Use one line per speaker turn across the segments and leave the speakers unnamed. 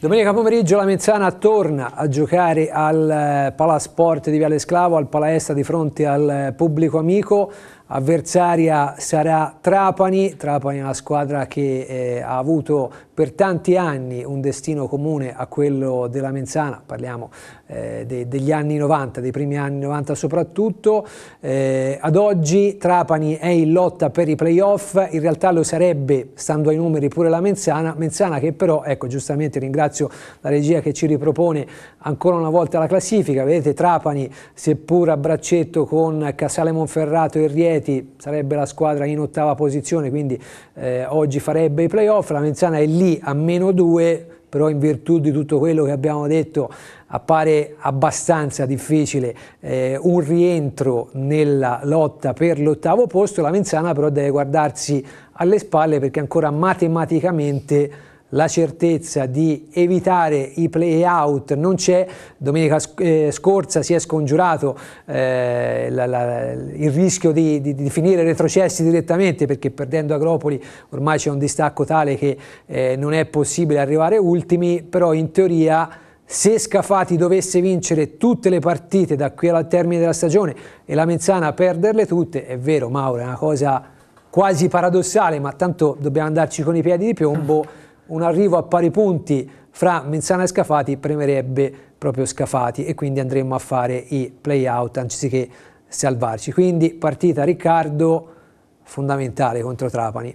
Domenica pomeriggio la Mezzana torna a giocare al eh, Palasport di Viale Sclavo, al Palaestra di fronte al eh, pubblico amico avversaria sarà Trapani, Trapani è una squadra che eh, ha avuto per tanti anni un destino comune a quello della Menzana, parliamo eh, de degli anni 90, dei primi anni 90 soprattutto, eh, ad oggi Trapani è in lotta per i playoff, in realtà lo sarebbe, stando ai numeri, pure la Menzana, Menzana che però, ecco giustamente ringrazio la regia che ci ripropone ancora una volta la classifica, vedete Trapani seppur a braccetto con Casale Monferrato e Rieti, Veneti sarebbe la squadra in ottava posizione, quindi eh, oggi farebbe i playoff, la Menzana è lì a meno 2, però in virtù di tutto quello che abbiamo detto appare abbastanza difficile eh, un rientro nella lotta per l'ottavo posto, la Menzana però deve guardarsi alle spalle perché ancora matematicamente la certezza di evitare i play-out non c'è, domenica eh, scorsa si è scongiurato eh, la, la, il rischio di, di, di, finire retrocessi direttamente perché perdendo Agropoli ormai c'è un distacco tale che eh, non è possibile arrivare ultimi, però in teoria se Scafati dovesse vincere tutte le partite da qui al termine della stagione e la Menzana perderle tutte, è vero Mauro, è una cosa quasi paradossale, ma tanto dobbiamo andarci con i piedi di piombo un arrivo a pari punti fra Menzana e Scafati premerebbe proprio Scafati e quindi andremo a fare i play out anziché salvarci. Quindi partita Riccardo fondamentale contro Trapani.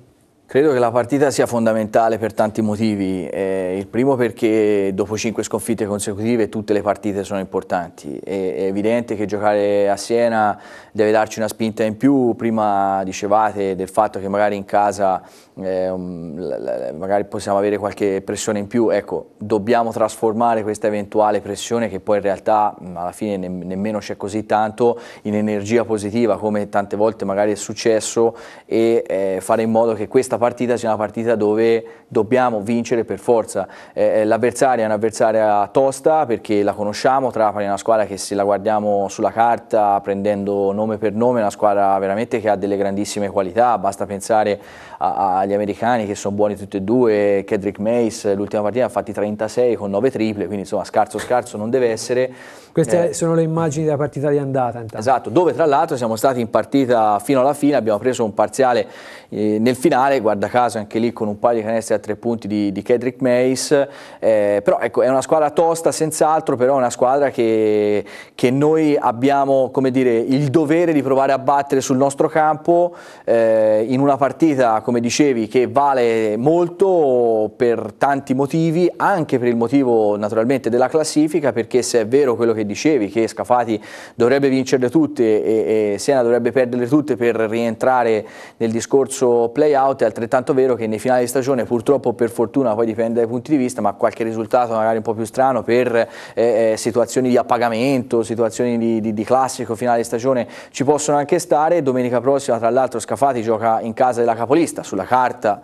Credo che la partita sia fondamentale per tanti motivi. Eh, il primo perché dopo cinque sconfitte consecutive tutte le partite sono importanti. E, è evidente che giocare a Siena deve darci una spinta in più. Prima dicevate del fatto che magari in casa eh, um, magari possiamo avere qualche pressione in più. Ecco, dobbiamo trasformare questa eventuale pressione che poi in realtà alla fine ne nemmeno c'è così tanto in energia positiva come tante volte magari è successo e eh, fare in modo che questa partita partita sia una partita dove dobbiamo vincere per forza. Eh, eh, l'avversaria è un'avversaria tosta perché la conosciamo, Trapani è una squadra che se la guardiamo sulla carta prendendo nome per nome è una squadra veramente che ha delle grandissime qualità, basta pensare a, agli americani che sono buoni tutti e due, Kedrick Mace l'ultima partita ha fatti 36 con 9 triple, quindi insomma scarso scarso non deve essere. Queste eh,
sono le immagini della partita di andata. Intanto.
Esatto, dove tra l'altro siamo stati in partita fino alla fine, abbiamo preso un parziale eh, nel finale, guarda caso anche lì con un paio di canestri a tre punti di, di Kedrick Mace, eh, però ecco è una squadra tosta senz'altro, però è una squadra che, che noi abbiamo come dire, il dovere di provare a battere sul nostro campo eh, in una partita come come dicevi, che vale molto per tanti motivi, anche per il motivo naturalmente della classifica, perché se è vero quello che dicevi, che Scafati dovrebbe vincerle tutte e, e Siena dovrebbe perderle tutte per rientrare nel discorso play-out, è altrettanto vero che nei finali di stagione, purtroppo per fortuna, poi dipende dai punti di vista, ma qualche risultato magari un po' più strano per eh, eh situazioni di appagamento, situazioni di, di, di classico, finale di stagione, ci possono anche stare. Domenica prossima, tra l'altro, Scafati gioca in casa della capolista, sulla carta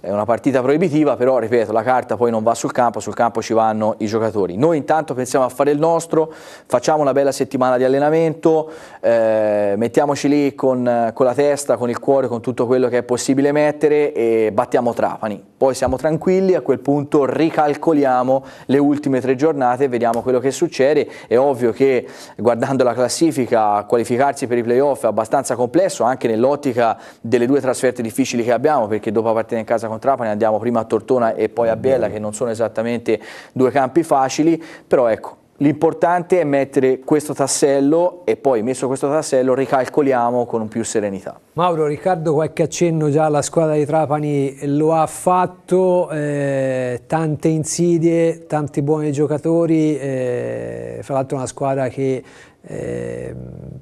è una partita proibitiva, però ripeto, la carta poi non va sul campo, sul campo ci vanno i giocatori. Noi intanto pensiamo a fare il nostro, facciamo una bella settimana di allenamento, eh, mettiamoci lì con, con, la testa, con il cuore, con tutto quello che è possibile mettere e battiamo Trapani. Poi siamo tranquilli, a quel punto ricalcoliamo le ultime tre giornate e vediamo quello che succede. È ovvio che guardando la classifica, qualificarsi per i playoff è abbastanza complesso, anche nell'ottica delle due trasferte difficili che abbiamo, perché dopo partire in casa con Trapani, andiamo prima a Tortona e poi a Biella mm. che non sono esattamente due campi facili, però ecco, l'importante è mettere questo tassello e poi messo questo tassello ricalcoliamo con più serenità.
Mauro, Riccardo qualche accenno già alla squadra di Trapani lo ha fatto, eh, tante insidie, tanti buoni giocatori, eh, fra l'altro una squadra che eh,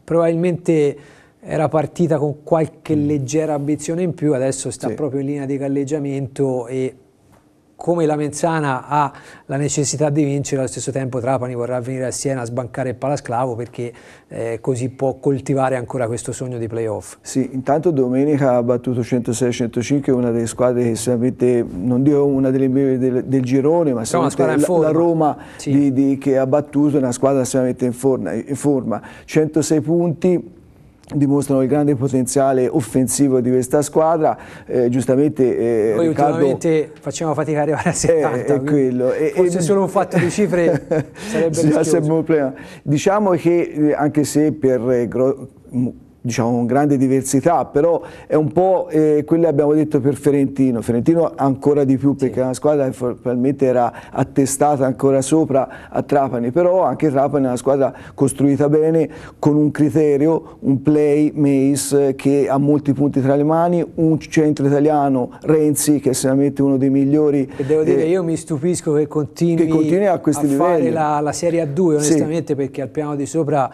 probabilmente era partita con qualche mm. leggera ambizione in più, adesso sta sì. proprio in linea di galleggiamento e come la Menzana ha la necessità di vincere, allo stesso tempo Trapani vorrà venire a Siena a sbancare il Palasclavo perché eh, così può coltivare ancora questo sogno di playoff.
Sì, intanto domenica ha battuto 106-105, una delle squadre che sicuramente, non dico una delle migliori del, del, girone, ma sicuramente la, la, Roma sì. di, di, che ha battuto è una squadra estremamente in, in forma. 106 punti dimostrano il grande potenziale offensivo di questa squadra eh, giustamente eh, noi Riccardo, ultimamente
facciamo fatica a arrivare a 70 eh, quello,
eh, forse solo un fatto di cifre sarebbe rischioso diciamo che eh, anche se per eh, gro- diciamo, con grande diversità, però è un po' eh, quello abbiamo detto per Ferentino, Ferentino ancora di più perché sì. è una squadra che probabilmente era attestata ancora sopra a Trapani, però anche Trapani è una squadra costruita bene con un criterio, un play Mace che ha molti punti tra le mani, un centro italiano Renzi che è sicuramente uno dei migliori. E devo dire eh,
io mi stupisco che continui, che continui a, a fare la, la Serie A2 onestamente sì. perché al piano di sopra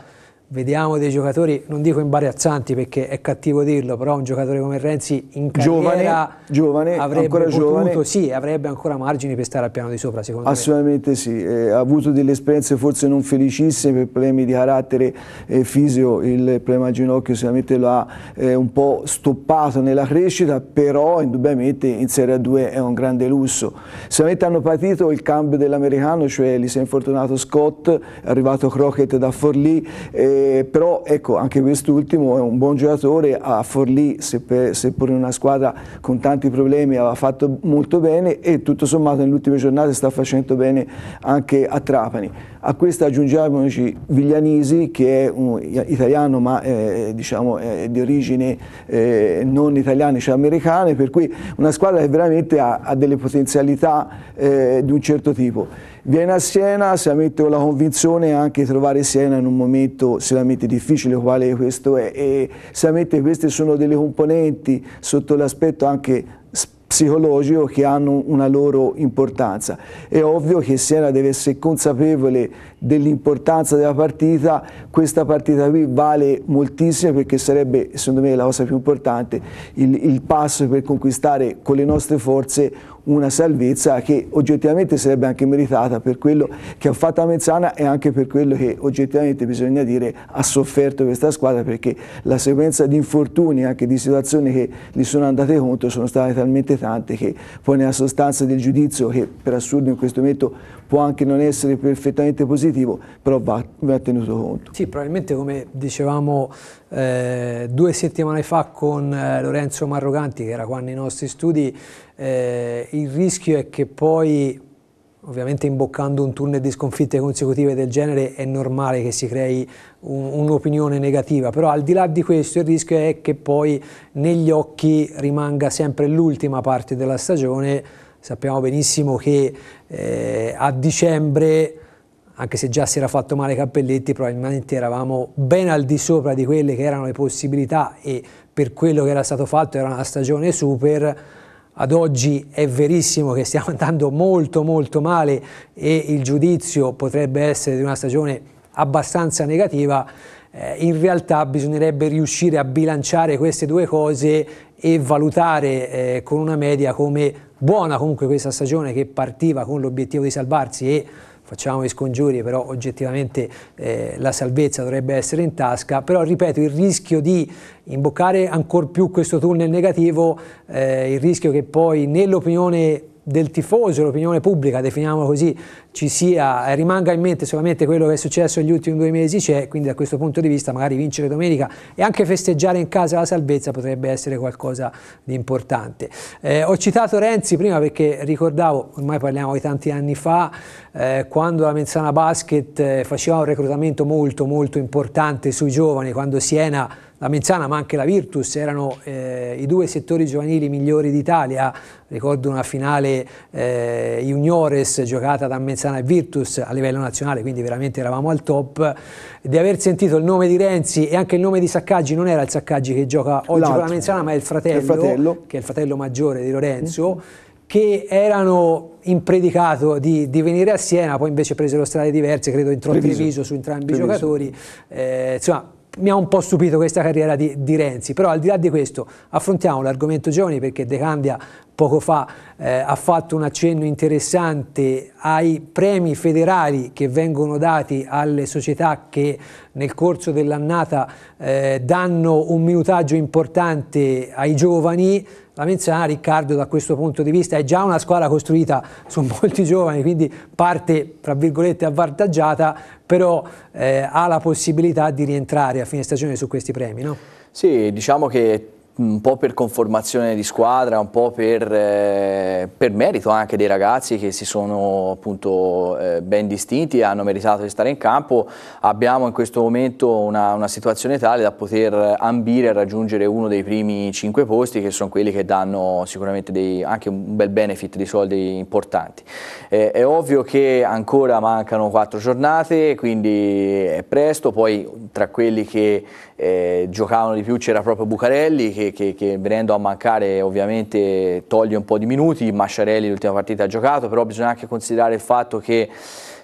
vediamo dei giocatori, non dico imbarazzanti perché è cattivo dirlo, però un giocatore come Renzi in carriera giovane, giovane avrebbe potuto, giovane. sì, avrebbe ancora margini per stare al piano di sopra secondo
Assolutamente me. Assolutamente sì, eh, ha avuto delle esperienze forse non felicissime per problemi di carattere eh, fisio, il problema al ginocchio sicuramente lo ha eh, un po' stoppato nella crescita, però indubbiamente in Serie A2 è un grande lusso. Sicuramente hanno patito il cambio dell'americano, cioè lì si è infortunato Scott, è arrivato Crockett da Forlì, eh, eh, però ecco, anche quest'ultimo è un buon giocatore, a Forlì, seppur se in una squadra con tanti problemi, aveva fatto molto bene e tutto sommato nell'ultima giornata sta facendo bene anche a Trapani. A questo aggiungiamoci Viglianisi che è un italiano ma eh, diciamo, è, diciamo, eh, di origine non italiana cioè americana per cui una squadra che veramente ha, ha delle potenzialità eh, di un certo tipo. Viene a Siena, se con la convinzione anche di trovare Siena in un momento sicuramente difficile quale questo è e se mette queste sono delle componenti sotto l'aspetto anche psicologico che hanno una loro importanza. È ovvio che Siena deve essere consapevole dell'importanza della partita, questa partita qui vale moltissimo perché sarebbe secondo me la cosa più importante, il, il passo per conquistare con le nostre forze una salvezza che oggettivamente sarebbe anche meritata per quello che ha fatto a Mezzana e anche per quello che oggettivamente bisogna dire ha sofferto questa squadra perché la sequenza di infortuni, e anche di situazioni che gli sono andate contro sono state talmente tante che poi nella sostanza del giudizio che per assurdo in questo momento può anche non essere perfettamente positivo però va, va tenuto conto.
Sì, probabilmente come dicevamo eh, due settimane fa con eh, Lorenzo Marroganti, che era qua nei nostri studi, eh, il rischio è che poi, ovviamente imboccando un turno di sconfitte consecutive del genere, è normale che si crei un'opinione un negativa, però al di là di questo il rischio è che poi negli occhi rimanga sempre l'ultima parte della stagione, sappiamo benissimo che eh, a dicembre anche se già si era fatto male Cappelletti, probabilmente eravamo ben al di sopra di quelle che erano le possibilità e per quello che era stato fatto era una stagione super. Ad oggi è verissimo che stiamo andando molto molto male e il giudizio potrebbe essere di una stagione abbastanza negativa, eh, in realtà bisognerebbe riuscire a bilanciare queste due cose e valutare eh, con una media come buona comunque questa stagione che partiva con l'obiettivo di salvarsi e facciamo i scongiuri, però oggettivamente eh, la salvezza dovrebbe essere in tasca, però ripeto il rischio di imboccare ancora più questo tunnel negativo, eh, il rischio che poi nell'opinione del tifoso, l'opinione pubblica, definiamolo così, ci sia, rimanga in mente solamente quello che è successo negli ultimi due mesi c'è, quindi da questo punto di vista magari vincere domenica e anche festeggiare in casa la salvezza potrebbe essere qualcosa di importante. Eh, ho citato Renzi prima perché ricordavo, ormai parliamo di tanti anni fa, eh, quando la Menzana Basket eh, faceva un reclutamento molto molto importante sui giovani, quando Siena la Menzana ma anche la Virtus erano eh, i due settori giovanili migliori d'Italia, ricordo una finale eh, juniores giocata da Menzana e Virtus a livello nazionale, quindi veramente eravamo al top, di aver sentito il nome di Renzi e anche il nome di Saccaggi, non era il Saccaggi che gioca oggi con la Menzana ma è il fratello, il fratello, che è il fratello maggiore di Lorenzo, mm -hmm che erano in predicato di, di, venire a Siena, poi invece presero strade diverse, credo in Treviso su entrambi i giocatori. Eh, insomma, mi ha un po' stupito questa carriera di, di Renzi, però al di là di questo affrontiamo l'argomento giovani perché De Candia poco fa eh, ha fatto un accenno interessante ai premi federali che vengono dati alle società che nel corso dell'annata eh, danno un minutaggio importante ai giovani, la Menzana, Riccardo, da questo punto di vista è già una squadra costruita su molti giovani, quindi parte, tra virgolette, avvantaggiata, però eh, ha la possibilità di rientrare a fine stagione su questi premi, no?
Sì, diciamo che un po' per conformazione di squadra, un po' per, eh, per merito anche dei ragazzi che si sono appunto eh, ben distinti e hanno meritato di stare in campo, abbiamo in questo momento una, una, situazione tale da poter ambire a raggiungere uno dei primi cinque posti che sono quelli che danno sicuramente dei, anche un bel benefit di soldi importanti. Eh, è ovvio che ancora mancano quattro giornate, quindi è presto, poi tra quelli che eh, giocavano di più c'era proprio Bucarelli che, che, che, venendo a mancare ovviamente toglie un po' di minuti, Masciarelli l'ultima partita ha giocato, però bisogna anche considerare il fatto che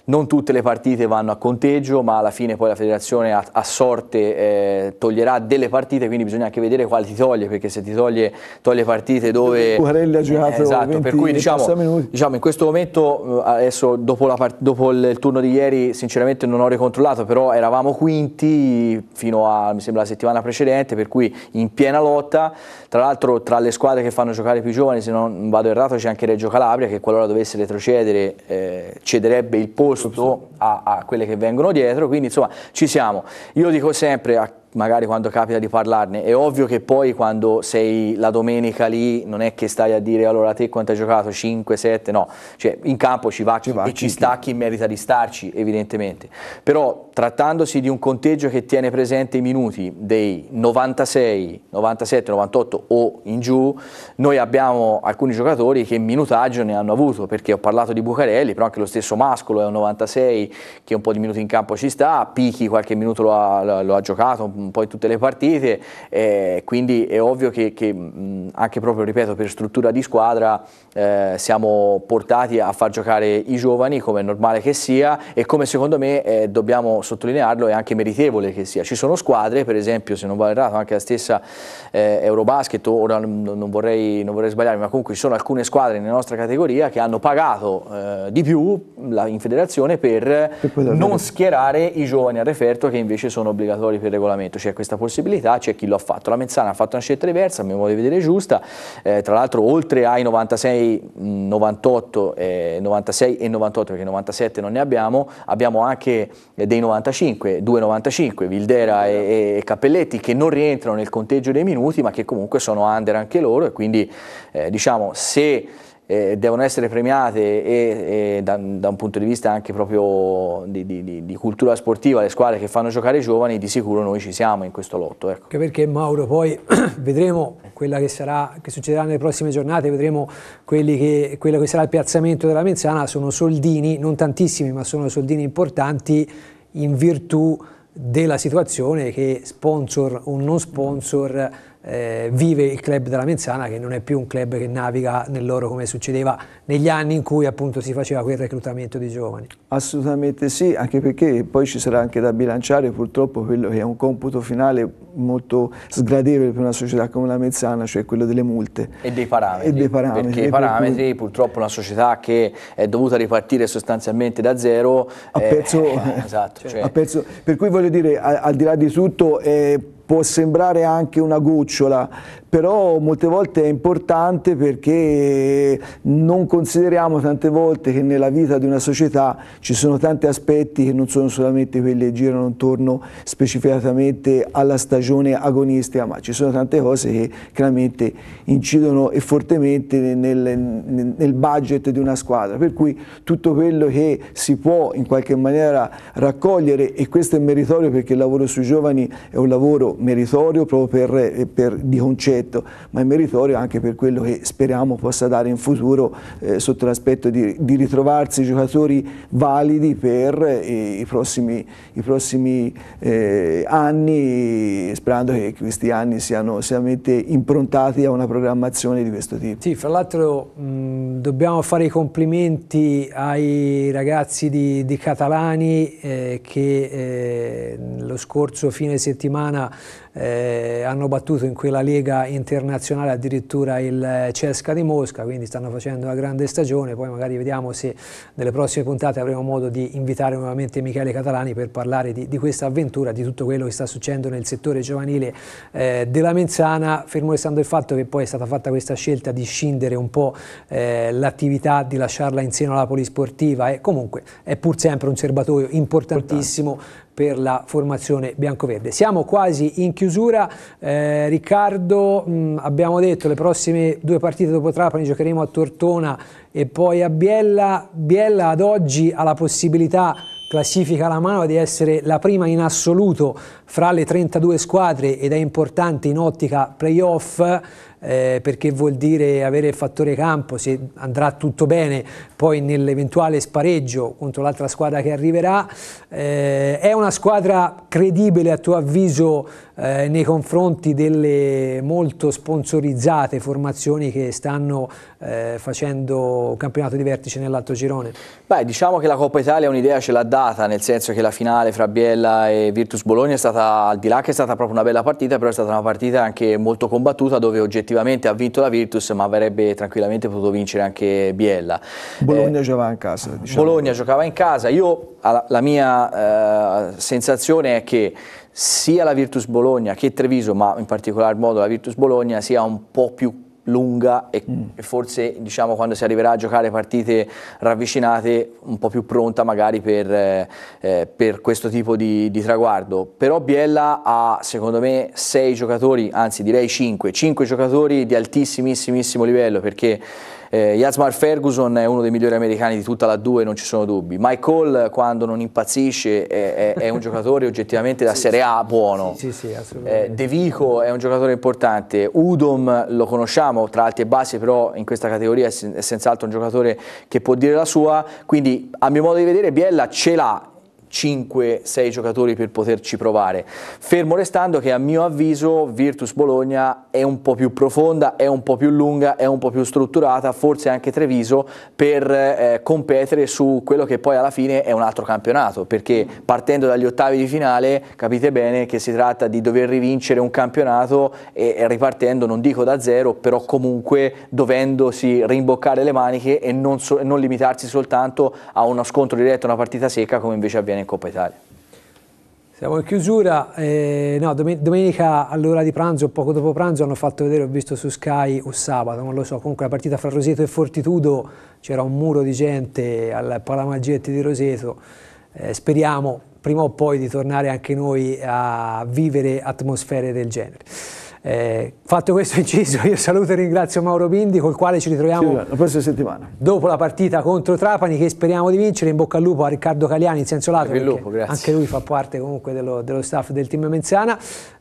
non tutte le partite vanno a conteggio, ma alla fine poi la federazione a, a sorte eh, toglierà delle partite, quindi bisogna anche vedere quali ti toglie, perché se ti toglie, toglie partite dove... Guarelli ha giocato eh, esatto, per cui diciamo, diciamo, in questo momento, eh, adesso dopo, la, dopo, il turno di ieri sinceramente non ho ricontrollato, però eravamo quinti fino a, mi sembra, la settimana precedente, per cui in piena lotta, tra l'altro tra le squadre che fanno giocare più giovani, se non vado errato, c'è anche Reggio Calabria che qualora dovesse retrocedere eh, cederebbe il posto opposto a, a quelle che vengono dietro, quindi insomma ci siamo. Io dico sempre a magari quando capita di parlarne. È ovvio che poi quando sei la domenica lì non è che stai a dire allora te quanto hai giocato, 5, 7, no, cioè in campo ci va, ci va e ci sta chi merita di starci evidentemente. Però trattandosi di un conteggio che tiene presente i minuti dei 96, 97, 98 o in giù, noi abbiamo alcuni giocatori che minutaggio ne hanno avuto, perché ho parlato di Bucarelli, però anche lo stesso Mascolo è un 96 che un po' di minuti in campo ci sta, Pichi qualche minuto lo ha, lo ha giocato, poi tutte le partite, eh, quindi è ovvio che, che, anche proprio, ripeto, per struttura di squadra eh, siamo portati a far giocare i giovani come è normale che sia e come secondo me eh, dobbiamo sottolinearlo è anche meritevole che sia. Ci sono squadre, per esempio, se non vado errato, anche la stessa eh, Eurobasket, ora non vorrei, non vorrei sbagliarmi, ma comunque ci sono alcune squadre nella nostra categoria che hanno pagato eh, di più la, in federazione per non schierare i giovani al referto che invece sono obbligatori per regolamento momento c'è questa possibilità, c'è chi lo ha fatto. La Mezzana ha fatto una scelta diversa, a mio modo di vedere giusta, eh, tra l'altro oltre ai 96, 98, eh, 96 e 98, perché 97 non ne abbiamo, abbiamo anche dei 95, 2,95, Vildera e, e, Cappelletti che non rientrano nel conteggio dei minuti ma che comunque sono under anche loro e quindi eh, diciamo se eh, devono essere premiate e, e da, da, un punto di vista anche proprio di, di, di, cultura sportiva le squadre che fanno giocare i giovani, di sicuro noi ci siamo in questo lotto. Ecco.
Anche perché Mauro poi vedremo quella che, sarà, che, succederà nelle prossime giornate, vedremo che, quello che sarà il piazzamento della Menzana, sono soldini, non tantissimi ma sono soldini importanti in virtù della situazione che sponsor o non sponsor eh, vive il club della Menzana che non è più un club che naviga nell'oro come succedeva negli anni in cui appunto si faceva quel reclutamento di giovani.
Assolutamente sì, anche perché poi ci sarà anche da bilanciare purtroppo quello che è un computo finale molto sgradevole per una società come la Mezzana, cioè quello delle multe.
E dei parametri. E dei parametri. Perché i parametri per cui... purtroppo una società che è dovuta ripartire sostanzialmente da zero... Ha eh, perso... Eh, esatto. Cioè... Ha
perso, per cui voglio dire, al, al di là di tutto... Eh, può sembrare anche una gocciola, però molte volte è importante perché non consideriamo tante volte che nella vita di una società ci sono tanti aspetti che non sono solamente quelli che girano intorno specificatamente alla stagione agonistica, ma ci sono tante cose che chiaramente incidono e fortemente nel, nel budget di una squadra, per cui tutto quello che si può in qualche maniera raccogliere e questo è meritorio perché il lavoro sui giovani è un lavoro meritorio proprio per, per di concetto, progetto, ma è meritorio anche per quello che speriamo possa dare in futuro eh, sotto l'aspetto di, di, ritrovarsi giocatori validi per eh, i prossimi, i prossimi eh, anni, sperando che questi anni siano seriamente improntati a una programmazione di questo tipo. Sì,
fra l'altro dobbiamo fare i complimenti ai ragazzi di, di Catalani eh, che eh, lo scorso fine settimana eh, hanno battuto in quella lega internazionale addirittura il Cesca di Mosca, quindi stanno facendo una grande stagione, poi magari vediamo se nelle prossime puntate avremo modo di invitare nuovamente Michele Catalani per parlare di, di questa avventura, di tutto quello che sta succedendo nel settore giovanile eh, della Menzana, fermo restando il fatto che poi è stata fatta questa scelta di scindere un po' eh, l'attività, di lasciarla in seno alla polisportiva e comunque è pur sempre un serbatoio importantissimo Importante per la formazione biancoverde. Siamo quasi in chiusura, eh, Riccardo mh, mm, abbiamo detto le prossime due partite dopo Trapani giocheremo a Tortona e poi a Biella, Biella ad oggi ha la possibilità classifica alla mano di essere la prima in assoluto fra le 32 squadre ed è importante in ottica playoff eh, perché vuol dire avere il fattore campo, se andrà tutto bene poi nell'eventuale spareggio contro l'altra squadra che arriverà. Eh, è una squadra credibile a tuo avviso eh, nei confronti delle molto sponsorizzate formazioni che stanno eh, facendo campionato di vertice nell'alto girone? Beh,
diciamo che la Coppa Italia un'idea ce l'ha data, nel senso che la finale fra Biella e Virtus Bologna è stata stata, al di là che è stata proprio una bella partita, però è stata una partita anche molto combattuta dove oggettivamente ha vinto la Virtus ma avrebbe tranquillamente potuto vincere anche Biella. Bologna eh, giocava in casa. Diciamo. Bologna giocava in casa. Io, la, la mia eh, sensazione è che sia la Virtus Bologna che Treviso, ma in particolar modo la Virtus Bologna, sia un po' più lunga e, mm. e forse diciamo, quando si arriverà a giocare partite ravvicinate un po' più pronta magari per, eh, eh per questo tipo di, di, traguardo. Però Biella ha secondo me sei giocatori, anzi direi cinque, cinque giocatori di altissimissimo livello perché eh, Yasmar Ferguson è uno dei migliori americani di tutta la 2, non ci sono dubbi. Mike Hall, quando non impazzisce, è, è, è un giocatore oggettivamente da sì, Serie A buono. Sì, sì, eh, De Vico è un giocatore importante. Udom lo conosciamo tra alti e bassi, però in questa categoria è senz'altro un giocatore che può dire la sua. Quindi, a mio modo di vedere, Biella ce l'ha 5-6 giocatori per poterci provare. Fermo restando che a mio avviso Virtus Bologna è un po' più profonda, è un po' più lunga, è un po' più strutturata, forse anche Treviso per eh, competere su quello che poi alla fine è un altro campionato, perché partendo dagli ottavi di finale capite bene che si tratta di dover rivincere un campionato e, e ripartendo non dico da zero, però comunque dovendosi rimboccare le maniche e non, so, non limitarsi soltanto a uno scontro diretto, una partita secca come invece avviene bene in Coppa Italia.
Siamo in chiusura, eh, no, domenica all'ora di pranzo, poco dopo pranzo, hanno fatto vedere, ho visto su Sky o sabato, non lo so, comunque la partita fra Roseto e Fortitudo, c'era un muro di gente al Palamaggetti di Roseto, eh, speriamo prima o poi di tornare anche noi a vivere atmosfere del genere. Eh, fatto questo inciso, io saluto e ringrazio Mauro Bindi, col quale ci ritroviamo la prossima settimana. Dopo la partita contro Trapani, che speriamo di vincere. In bocca al lupo a Riccardo Caliani, in senso lato, lupo, anche lui fa parte comunque dello, dello staff del team Menzana.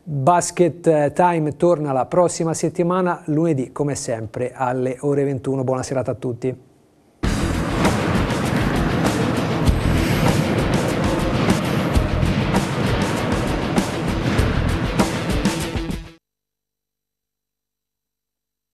Basket eh, Time torna la prossima settimana, lunedì come sempre alle ore 21. Buona serata a tutti.